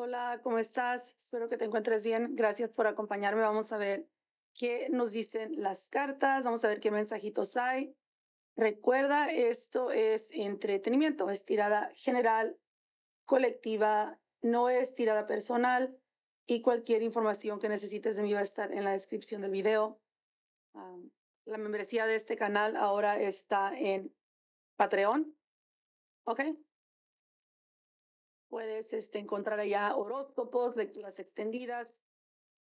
Hola, ¿cómo estás? Espero que te encuentres bien. Gracias por acompañarme. Vamos a ver qué nos dicen las cartas, vamos a ver qué mensajitos hay. Recuerda, esto es entretenimiento, es tirada general, colectiva, no es tirada personal y cualquier información que necesites de mí va a estar en la descripción del video. la membresía de este canal ahora está en Patreon. ¿Ok? Puedes este, encontrar allá horóscopos, lecturas extendidas,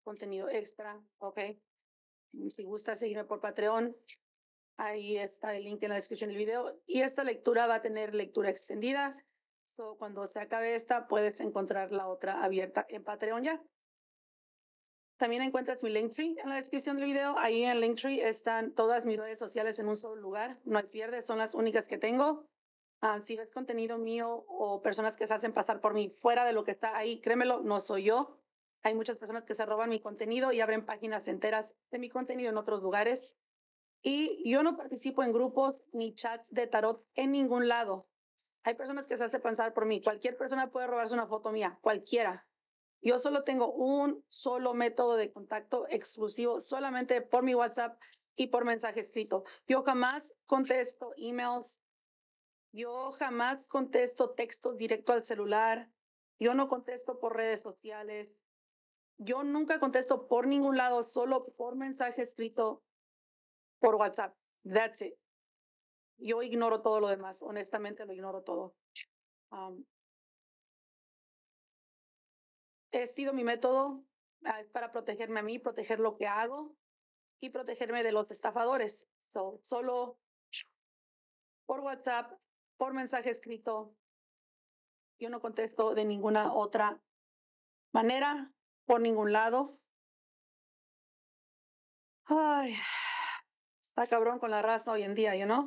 contenido extra, ¿ok? Mm, si gusta seguirme por Patreon, ahí está el link en la descripción del video. Y esta lectura va a tener lectura extendida. cuando se acabe esta, puedes encontrar la otra abierta en Patreon ya. También encuentras mi Linktree en la descripción del video. Ahí en Linktree están todas mis redes sociales en un solo lugar. No hay pierde, son las únicas que tengo. Ah, si es contenido mío o personas que se hacen pasar por mí fuera de lo que está ahí, créemelo, no soy yo. Hay muchas personas que se roban mi contenido y abren páginas enteras de mi contenido en otros lugares. Y yo no participo en grupos ni chats de tarot en ningún lado. Hay personas que se hacen pasar por mí. Cualquier persona puede robarse una foto mía, cualquiera. Yo solo tengo un solo método de contacto exclusivo, solamente por mi WhatsApp y por mensaje escrito. Yo jamás contesto emails, yo jamás contesto texto directo al celular. Yo no contesto por redes sociales. Yo nunca contesto por ningún lado, solo por mensaje escrito por WhatsApp. That's it. Yo ignoro todo lo demás. Honestamente, lo ignoro todo. he sido mi método ah, para protegerme a mí, proteger lo que hago y protegerme de los estafadores. solo por WhatsApp por mensaje escrito. Yo no contesto de ninguna otra manera, por ningún lado. Ay, está cabrón con la raza hoy en día, ¿yo no?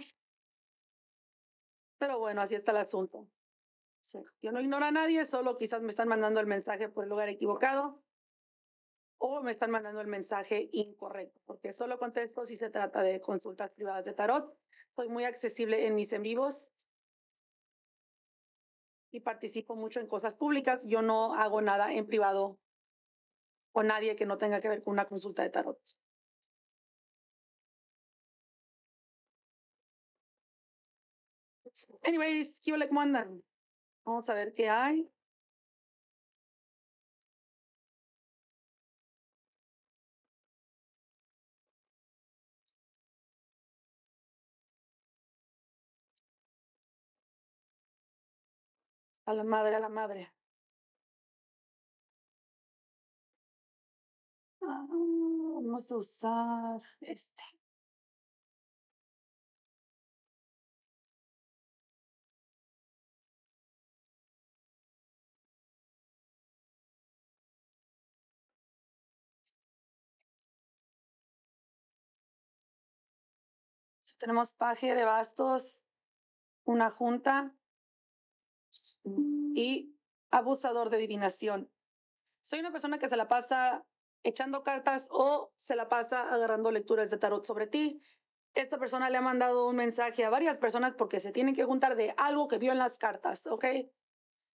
Pero bueno, así está el asunto. yo no ignoro a nadie, solo quizás me están mandando el mensaje por el lugar equivocado o me están mandando el mensaje incorrecto, porque solo contesto si se trata de consultas privadas de tarot. Soy muy accesible en mis en vivos y participo mucho en cosas públicas. Yo no hago nada en privado con nadie que no tenga que ver con una consulta de tarot. Anyways, ¿qué Vamos a ver qué hay. A la madre, a la madre. Ah, vamos a usar este. tenemos paje de bastos, una junta, y abusador de adivinación. Soy una persona que se la pasa echando cartas o se la pasa agarrando lecturas de tarot sobre ti. Esta persona le ha mandado un mensaje a varias personas porque se tienen que juntar de algo que vio en las cartas, ¿ok?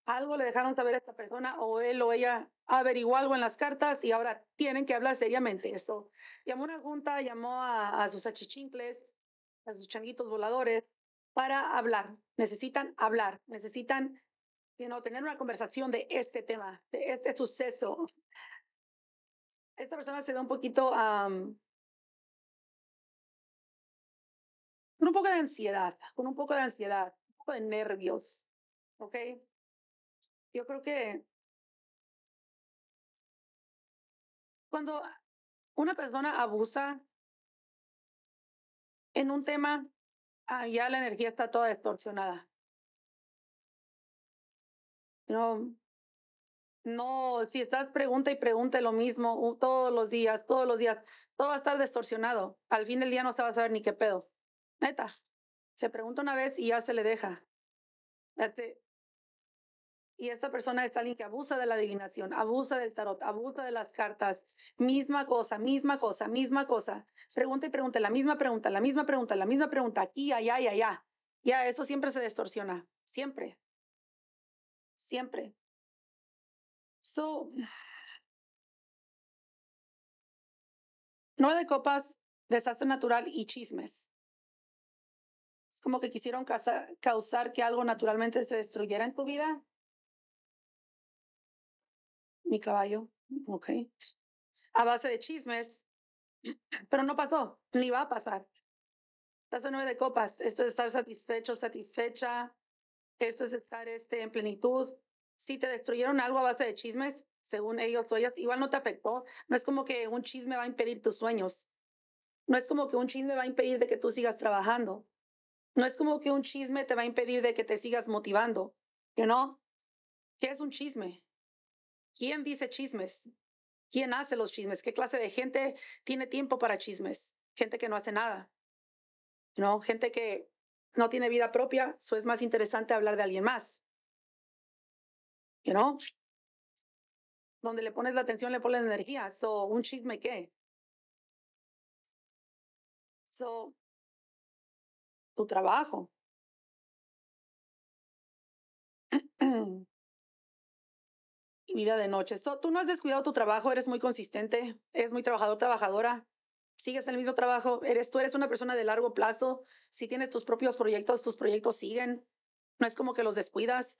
Algo le dejaron saber a esta persona o él o ella averiguó algo en las cartas y ahora tienen que hablar seriamente. Eso. Llamó a una junta, llamó a, a sus achichincles, a sus changuitos voladores, para hablar, necesitan hablar, necesitan tener una conversación de este tema, de este suceso. Esta persona se da un poquito con un poco de ansiedad, con un poco de ansiedad, un poco de nervios, ¿ok? Yo creo que cuando una persona abusa en un tema ah, ya la energía está toda distorsionada. No, no, si estás pregunta y pregunta lo mismo todos los días, todos los días, todo va a estar distorsionado. Al fin del día no te vas a saber ni qué pedo. Neta, se pregunta una vez y ya se le deja. Date, y esta persona es alguien que abusa de la adivinación, abusa del tarot, abusa de las cartas, misma cosa, misma cosa, misma cosa. Pregunta y pregunta, la misma pregunta, la misma pregunta, la misma pregunta, aquí, allá y allá. Ya, eso siempre se distorsiona, siempre. Siempre. So, nueve de copas, desastre natural y chismes. Es como que quisieron causar que algo naturalmente se destruyera en tu vida mi caballo, ok, a base de chismes, pero no pasó, ni va a pasar. Las nueve de copas, esto es estar satisfecho, satisfecha, esto es estar este, en plenitud. Si te destruyeron algo a base de chismes, según ellos o igual no te afectó. No es como que un chisme va a impedir tus sueños. No es como que un chisme va a impedir de que tú sigas trabajando. No es como que un chisme te va a impedir de que te sigas motivando. que no, ¿Qué es un chisme? ¿Quién dice chismes? ¿Quién hace los chismes? ¿Qué clase de gente tiene tiempo para chismes? Gente que no hace nada. ¿No? Gente que no tiene vida propia, eso es más interesante hablar de alguien más. You Donde le pones la atención, le pones la energía. So, un chisme qué? So, tu trabajo. vida de noche. So, tú no has descuidado tu trabajo, eres muy consistente, eres muy trabajador, trabajadora, sigues el mismo trabajo, eres tú eres una persona de largo plazo, si tienes tus propios proyectos, tus proyectos siguen, no es como que los descuidas.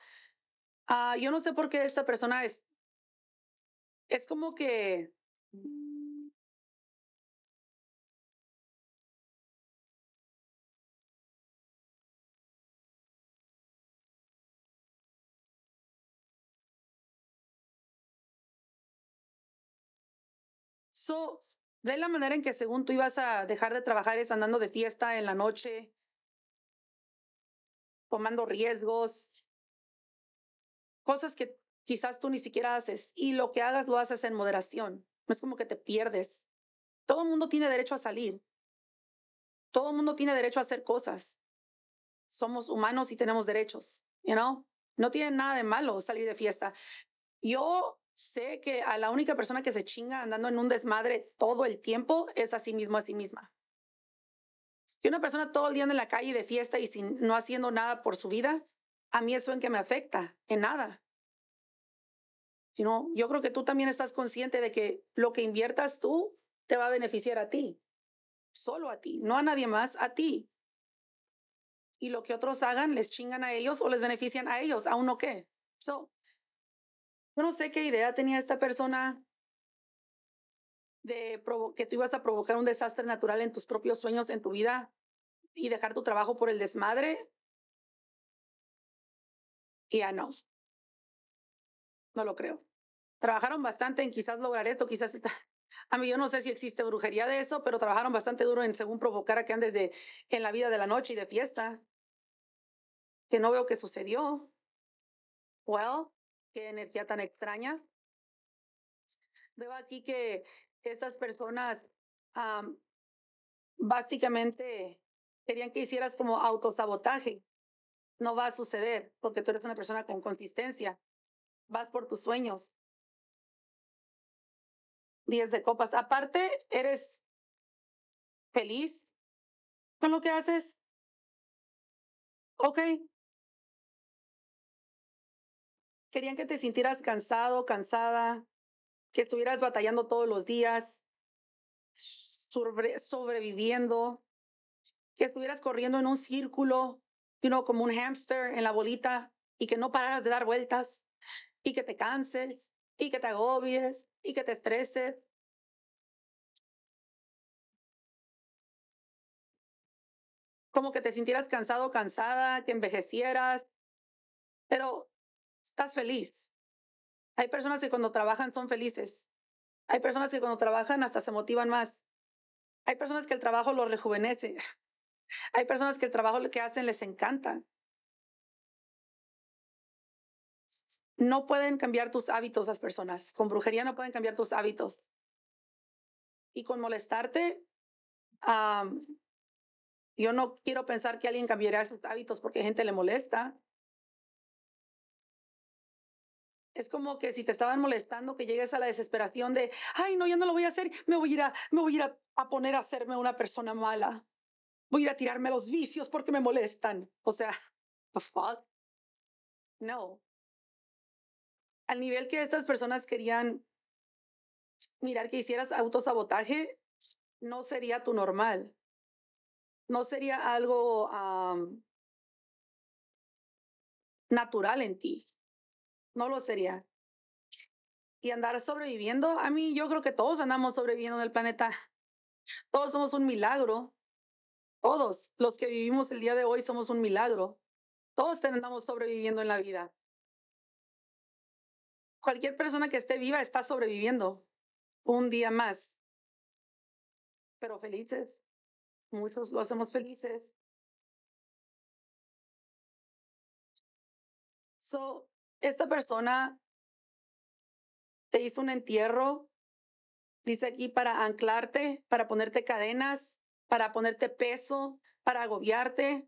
Ah, yo no sé por qué esta persona es, es como que So, de la manera en que según tú ibas a dejar de trabajar es andando de fiesta en la noche, tomando riesgos, cosas que quizás tú ni siquiera haces y lo que hagas lo haces en moderación. No es como que te pierdes. Todo el mundo tiene derecho a salir. Todo el mundo tiene derecho a hacer cosas. Somos humanos y tenemos derechos, you know? No tiene nada de malo salir de fiesta. Yo sé que a la única persona que se chinga andando en un desmadre todo el tiempo es a sí mismo, a ti misma. Y una persona todo el día en la calle de fiesta y sin, no haciendo nada por su vida, a mí eso en que me afecta, en nada. Sino yo creo que tú también estás consciente de que lo que inviertas tú te va a beneficiar a ti, solo a ti, no a nadie más, a ti. Y lo que otros hagan les chingan a ellos o les benefician a ellos, a uno qué. So, yo no sé qué idea tenía esta persona de que tú ibas a provocar un desastre natural en tus propios sueños, en tu vida y dejar tu trabajo por el desmadre. Y ya no. No lo creo. Trabajaron bastante en quizás lograr esto, quizás está... A mí yo no sé si existe brujería de eso, pero trabajaron bastante duro en según provocar a que andes de, en la vida de la noche y de fiesta. Que no veo qué sucedió. Well, qué energía tan extraña. Veo aquí que esas personas básicamente querían que hicieras como autosabotaje. No va a suceder porque tú eres una persona con consistencia. Vas por tus sueños. Diez de copas. Aparte, eres feliz con lo que haces. Ok, Querían que te sintieras cansado, cansada, que estuvieras batallando todos los días, sobreviviendo, que estuvieras corriendo en un círculo, como un hamster en la bolita y que no pararas de dar vueltas y que te canses y que te agobies y que te estreses. Como que te sintieras cansado, cansada, que envejecieras. Pero estás feliz. Hay personas que cuando trabajan son felices. Hay personas que cuando trabajan hasta se motivan más. Hay personas que el trabajo los rejuvenece. Hay personas que el trabajo que hacen les encanta. No pueden cambiar tus hábitos las personas. Con brujería no pueden cambiar tus hábitos. Y con molestarte, yo no quiero pensar que alguien cambiará sus hábitos porque gente le molesta. Es como que si te estaban molestando, que llegues a la desesperación de, ay, no, ya no lo voy a hacer, me voy a ir a, me voy a, poner a hacerme una persona mala. Voy a ir a tirarme los vicios porque me molestan. O sea, the fuck. No. Al nivel que estas personas querían mirar que hicieras autosabotaje, no sería tu normal. No sería algo natural en ti no lo sería. Y andar sobreviviendo, a mí yo creo que todos andamos sobreviviendo en el planeta. Todos somos un milagro. Todos los que vivimos el día de hoy somos un milagro. Todos andamos sobreviviendo en la vida. Cualquier persona que esté viva está sobreviviendo un día más. Pero felices. Muchos lo hacemos felices. So, esta persona te hizo un entierro, dice aquí, para anclarte, para ponerte cadenas, para ponerte peso, para agobiarte,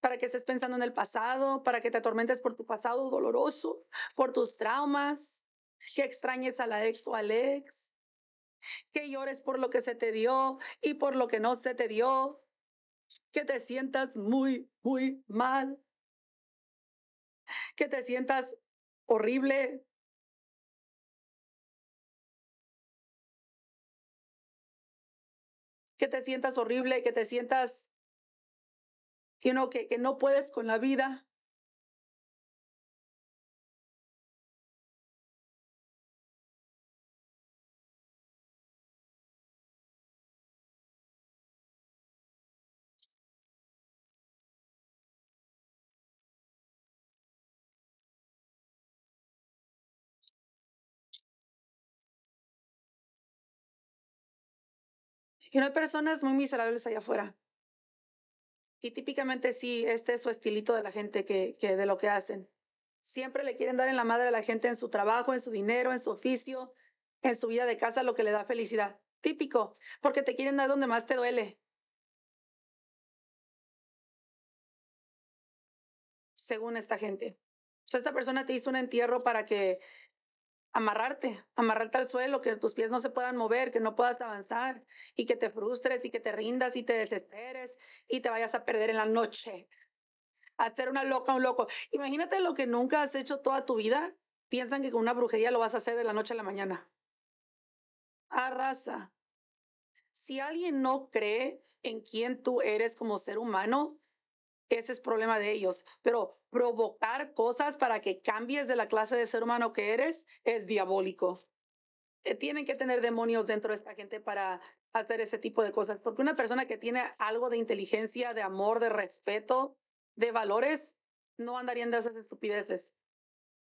para que estés pensando en el pasado, para que te atormentes por tu pasado doloroso, por tus traumas, que extrañes a la ex o al ex, que llores por lo que se te dio y por lo que no se te dio, que te sientas muy, muy mal, que te sientas horrible, que te sientas horrible, que te sientas, que, que no puedes con la vida. Y no hay personas muy miserables allá afuera. Y típicamente sí, este es su estilito de la gente que, que de lo que hacen. Siempre le quieren dar en la madre a la gente en su trabajo, en su dinero, en su oficio, en su vida de casa, lo que le da felicidad. Típico, porque te quieren dar donde más te duele. Según esta gente. O sea, esta persona te hizo un entierro para que amarrarte, amarrarte al suelo, que tus pies no se puedan mover, que no puedas avanzar y que te frustres y que te rindas y te desesperes y te vayas a perder en la noche. Hacer una loca, un loco. Imagínate lo que nunca has hecho toda tu vida. Piensan que con una brujería lo vas a hacer de la noche a la mañana. Arrasa. Si alguien no cree en quién tú eres como ser humano, ese es problema de ellos. Pero provocar cosas para que cambies de la clase de ser humano que eres es diabólico. Eh, tienen que tener demonios dentro de esta gente para hacer ese tipo de cosas. Porque una persona que tiene algo de inteligencia, de amor, de respeto, de valores, no andaría en esas estupideces.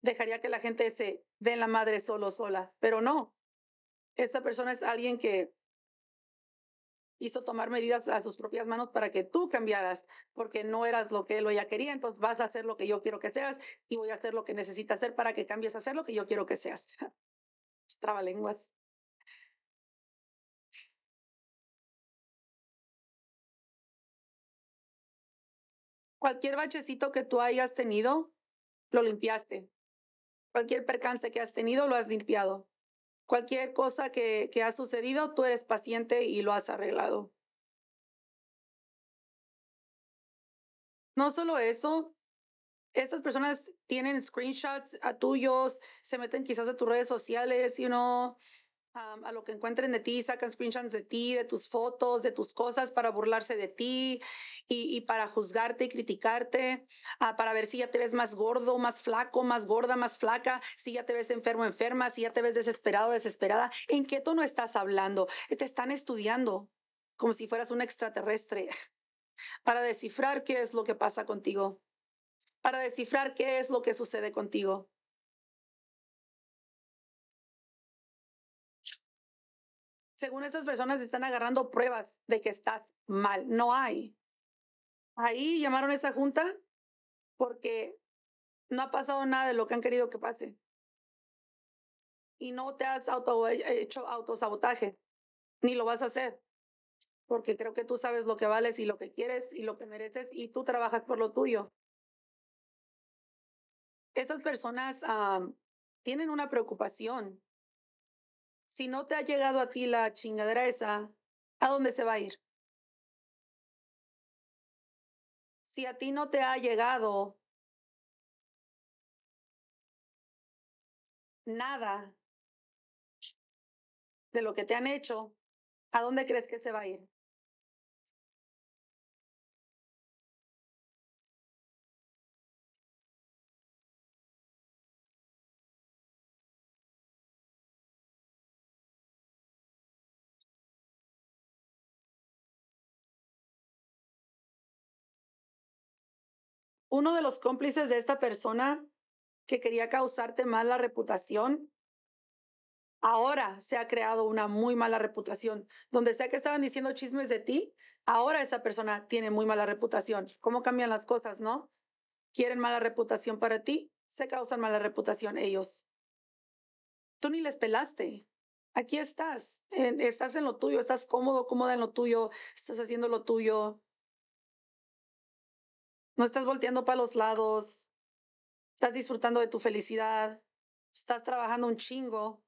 Dejaría que la gente se dé la madre solo, sola. Pero no. Esa persona es alguien que hizo tomar medidas a sus propias manos para que tú cambiaras, porque no eras lo que él o ella quería, entonces vas a hacer lo que yo quiero que seas y voy a hacer lo que necesitas hacer para que cambies a hacer lo que yo quiero que seas. Trabalenguas. Cualquier bachecito que tú hayas tenido, lo limpiaste. Cualquier percance que has tenido, lo has limpiado cualquier cosa que, ha sucedido, tú eres paciente y lo has arreglado. No solo eso, esas personas tienen screenshots a tuyos, se meten quizás a tus redes sociales, y no?, a lo que encuentren de ti, sacan screenshots de ti, de tus fotos, de tus cosas para burlarse de ti y, para juzgarte y criticarte, ah, para ver si ya te ves más gordo, más flaco, más gorda, más flaca, si ya te ves enfermo, enferma, si ya te ves desesperado, desesperada. ¿En qué tono estás hablando? Te están estudiando como si fueras un extraterrestre para descifrar qué es lo que pasa contigo, para descifrar qué es lo que sucede contigo. según esas personas están agarrando pruebas de que estás mal. No hay. Ahí llamaron a esa junta porque no ha pasado nada de lo que han querido que pase. Y no te has eh, hecho autosabotaje, ni lo vas a hacer, porque creo que tú sabes lo que vales y lo que quieres y lo que mereces y tú trabajas por lo tuyo. Esas personas ah, tienen una preocupación si no te ha llegado a ti la chingadera esa, ¿a dónde se va a ir? Si a ti no te ha llegado nada de lo que te han hecho, ¿a dónde crees que se va a ir? uno de los cómplices de esta persona que quería causarte mala reputación, ahora se ha creado una muy mala reputación. Donde sea que estaban diciendo chismes de ti, ahora esa persona tiene muy mala reputación. ¿Cómo cambian las cosas, no? Quieren mala reputación para ti, se causan mala reputación ellos. Tú ni les pelaste. Aquí estás, estás en lo tuyo, estás cómodo, cómoda en lo tuyo, estás haciendo lo tuyo, no estás volteando para los lados. Estás disfrutando de tu felicidad. Estás trabajando un chingo.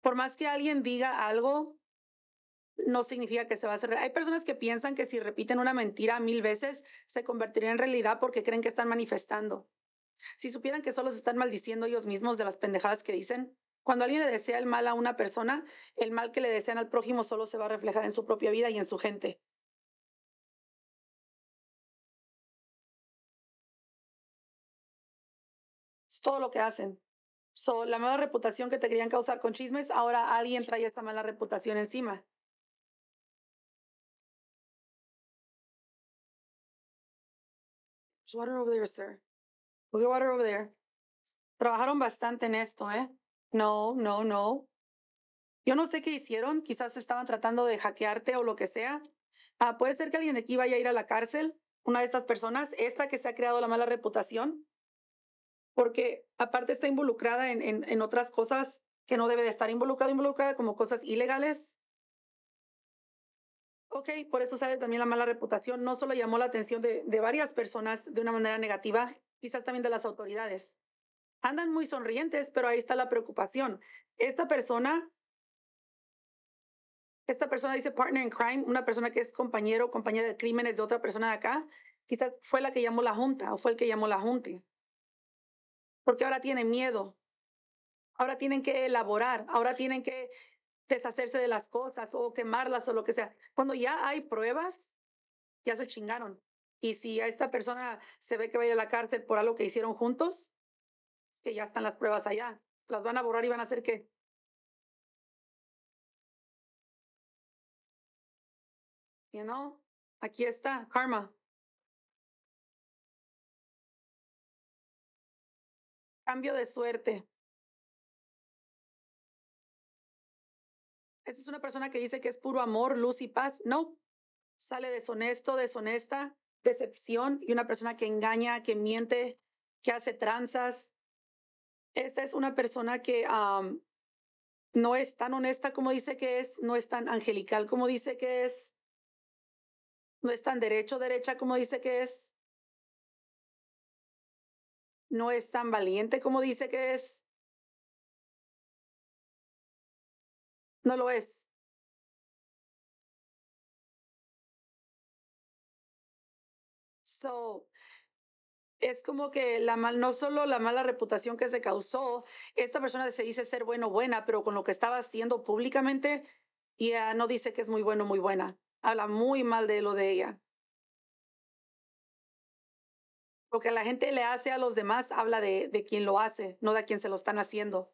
Por más que alguien diga algo, no significa que se va a hacer. Hay personas que piensan que si repiten una mentira mil veces, se convertiría en realidad porque creen que están manifestando. Si supieran que solo se están maldiciendo ellos mismos de las pendejadas que dicen, cuando alguien le desea el mal a una persona, el mal que le desean al prójimo solo se va a reflejar en su propia vida y en su gente. todo lo que hacen. So, la mala reputación que te querían causar con chismes, ahora alguien trae esta mala reputación encima. There's water over there, sir. We'll get water over there. Trabajaron bastante en esto, ¿eh? No, no, no. Yo no sé qué hicieron, quizás estaban tratando de hackearte o lo que sea. Ah, puede ser que alguien de aquí vaya a ir a la cárcel, una de estas personas, esta que se ha creado la mala reputación porque aparte está involucrada en, otras cosas que no debe de estar involucrada, involucrada como cosas ilegales. Ok, por eso sale también la mala reputación. No solo llamó la atención de, varias personas de una manera negativa, quizás también de las autoridades. Andan muy sonrientes, pero ahí está la preocupación. Esta persona esta persona dice partner in crime, una persona que es compañero o compañera de crímenes de otra persona de acá, quizás fue la que llamó la junta o fue el que llamó la junta porque ahora tienen miedo, ahora tienen que elaborar, ahora tienen que deshacerse de las cosas o quemarlas o lo que sea. Cuando ya hay pruebas, ya se chingaron. Y si a esta persona se ve que va a ir a la cárcel por algo que hicieron juntos, es que ya están las pruebas allá. Las van a borrar y van a hacer qué. ¿Y no? aquí está, karma. Cambio de suerte. Esta es una persona que dice que es puro amor, luz y paz. No. Sale deshonesto, deshonesta, decepción y una persona que engaña, que miente, que hace tranzas. Esta es una persona que no es tan honesta como dice que es, no es tan angelical como dice que es, no es tan derecho, derecha como dice que es no es tan valiente como dice que es. No lo es. So, es como que la mal, no solo la mala reputación que se causó, esta persona se dice ser bueno, buena, pero con lo que estaba haciendo públicamente, ya no dice que es muy bueno, muy buena. Habla muy mal de lo de ella. Lo que la gente le hace a los demás habla de, quien lo hace, no de quien se lo están haciendo.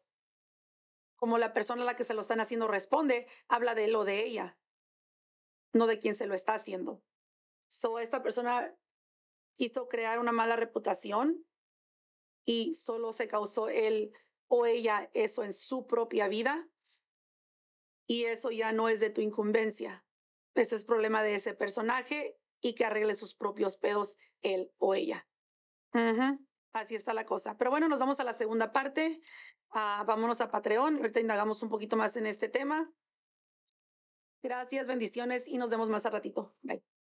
Como la persona a la que se lo están haciendo responde, habla de lo de ella, no de quien se lo está haciendo. So, esta persona quiso crear una mala reputación y solo se causó él o ella eso en su propia vida y eso ya no es de tu incumbencia. Ese es problema de ese personaje y que arregle sus propios pedos él o ella. Así está la cosa. Pero bueno, nos vamos a la segunda parte. Ah, vámonos a Patreon. Ahorita indagamos un poquito más en este tema. Gracias, bendiciones y nos vemos más al ratito. Bye.